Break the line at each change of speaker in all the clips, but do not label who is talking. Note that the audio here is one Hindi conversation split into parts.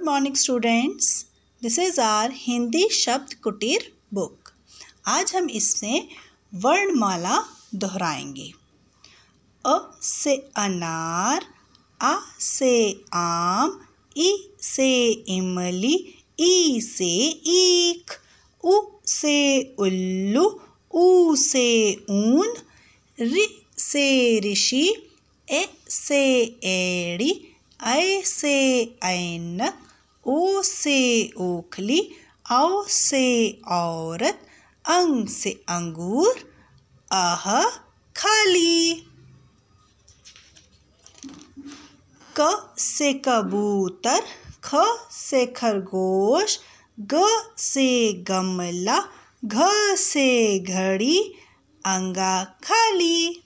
good morning students this is our Hindi Shabd Kutir book आज हम इसमें वर्णमाला दोहराएंगे अ से अनार आ से आम ई से इमली ई से ईख उ से उल्लू ऊ से ऊन रि से ऋषि ए से एड़ी ऐ से ऐनक ओ से ओखली औ से औरत अंग से अंगूर अह खाली क से कबूतर ख से खरगोश ग से गमला घ से घड़ी अंगा खाली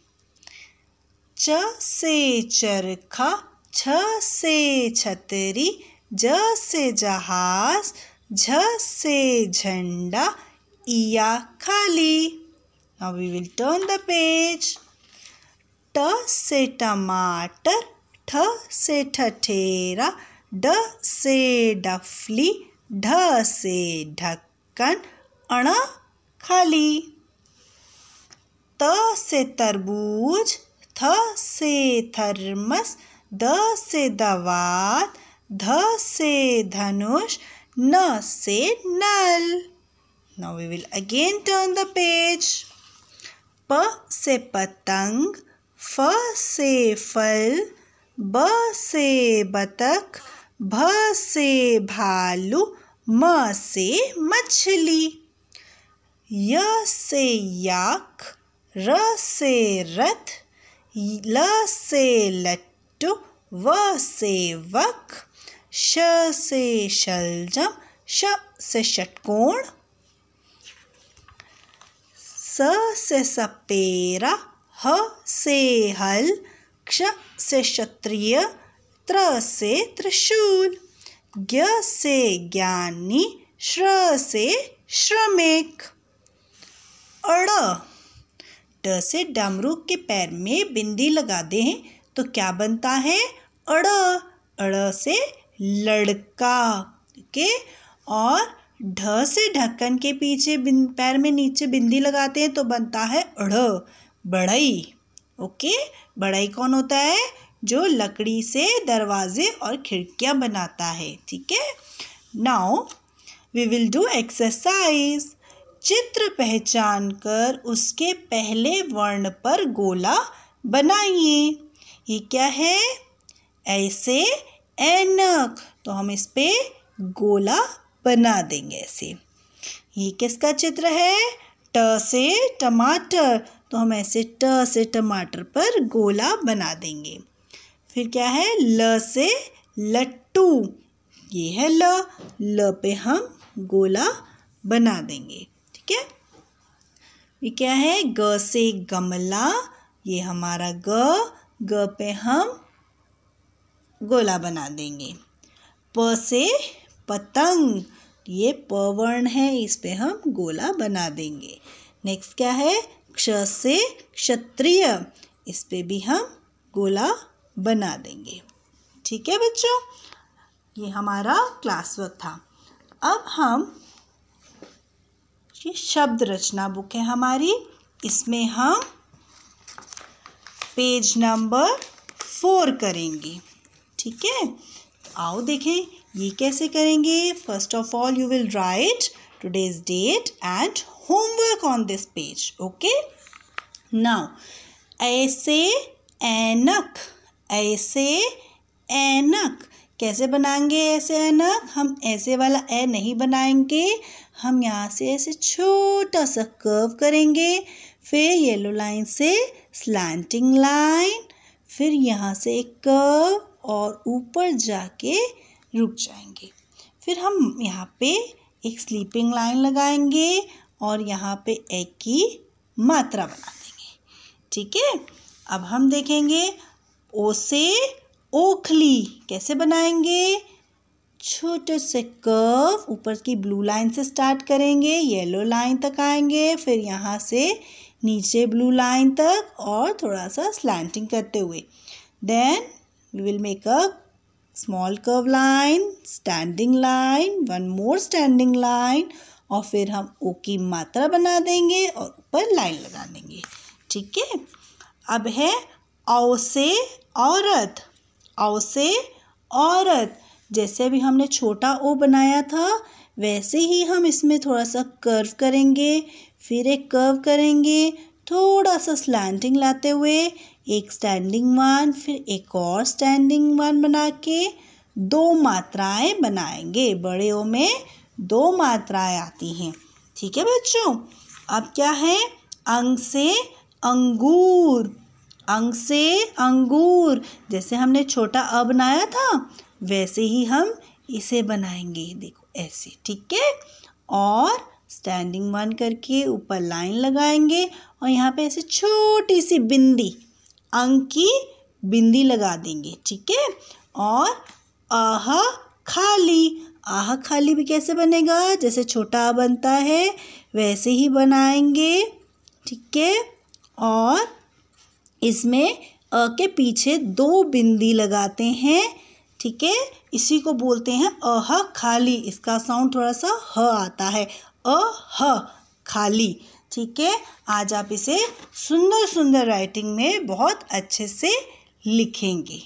च से चरखा छ से छतरी ज से जहाज झ से झंडा इया खाली now we will turn the page ट से टमाटर ठ से ठठेरा ड से डफली ढ से ढक्कन अण खाली त से तरबूज थ से थर्मस द से दवात ध से धनुष न से नल now we will again turn the page प से पतंग फ से फल ब से बतख भ से भालू म से मछली य से याक र से रथ ल से लट्टू व से वक्त श से शलजम श से षटकोण स से सपेरा ह से हल क्ष से क्षत्रिय त्र से त्रिशूल ज्ञ से ज्ञानी श्र से श्रमिक अड़ ड से डमरू के पैर में बिंदी लगा दें तो क्या बनता है अड़ अड़ से लड़का ओके और ढ से ढक्कन के पीछे बिन पैर में नीचे बिंदी लगाते हैं तो बनता है अढ़ बढ़ई ओके बढ़ई कौन होता है जो लकड़ी से दरवाजे और खिड़कियाँ बनाता है ठीक है now we will do exercise चित्र पहचान कर उसके पहले वर्ण पर गोला बनाइए ये क्या है ऐसे एनक तो हम इस पे गोला बना देंगे ऐसे ये किसका चित्र है ट से टमाटर तो हम ऐसे ट से टमाटर पर गोला बना देंगे फिर क्या है ल से लट्टू ये है ल ल पे हम गोला बना देंगे ठीक है ये क्या है ग से गमला ये हमारा ग ग पे हम गोला बना देंगे प से पतंग ये पवर्ण है इस पे हम गोला बना देंगे नेक्स्ट क्या है क्ष से क्षत्रिय इस पे भी हम गोला बना देंगे ठीक है बच्चों ये हमारा क्लास वर्क था अब हम ये शब्द रचना बुक है हमारी इसमें हम पेज नंबर फोर करेंगे ठीक है आओ देखें ये कैसे करेंगे first of all you will write today's date and homework on this page okay now ऐसे ऐनक ऐसे ऐनक कैसे बनाएंगे ऐसे ऐनक हम ऐसे वाला ए नहीं बनाएंगे हम यहाँ से ऐसे छोटा सा कर्व करेंगे फिर येलो लाइन से स्लैंटिंग लाइन फिर यहाँ से एक कर्व और ऊपर जाके रुक जाएंगे फिर हम यहाँ पे एक स्लीपिंग लाइन लगाएंगे और यहाँ पे एक की मात्रा बना देंगे ठीक है अब हम देखेंगे ओ से ओखली कैसे बनाएंगे छोटे से कर्व ऊपर की ब्लू लाइन से स्टार्ट करेंगे येलो लाइन तक आएंगे फिर यहाँ से नीचे ब्लू लाइन तक और थोड़ा सा स्लैंटिंग करते हुए then we will make a small curve line standing line one more standing line और फिर हम ओ की मात्रा बना देंगे और ऊपर लाइन लगा देंगे ठीक है अब है औ से औरत औ से औरत जैसे अभी हमने छोटा ओ बनाया था वैसे ही हम इसमें थोड़ा सा कर्व करेंगे फिर एक कर्व करेंगे थोड़ा सा स्लैंटिंग लाते हुए एक स्टैंडिंग वन फिर एक और स्टैंडिंग वन बना के दो मात्राएं बनाएंगे बड़े ओ में दो मात्राएं आती हैं ठीक है बच्चों अब क्या है अंग से अंगूर अंग से अंगूर जैसे हमने छोटा अ बनाया था वैसे ही हम इसे बनाएंगे देखो ऐसे ठीक है और स्टैंडिंग वन करके ऊपर लाइन लगाएंगे और यहाँ पे ऐसे छोटी सी बिंदी अंक की बिंदी लगा देंगे ठीक है और आह खाली आह खाली भी कैसे बनेगा जैसे छोटा आ बनता है वैसे ही बनाएंगे ठीक है और इसमें अ के पीछे दो बिंदी लगाते हैं ठीक है इसी को बोलते हैं अह खाली इसका साउंड थोड़ा सा ह आता है अह खाली ठीक है आज आप इसे सुंदर सुंदर राइटिंग में बहुत अच्छे से लिखेंगे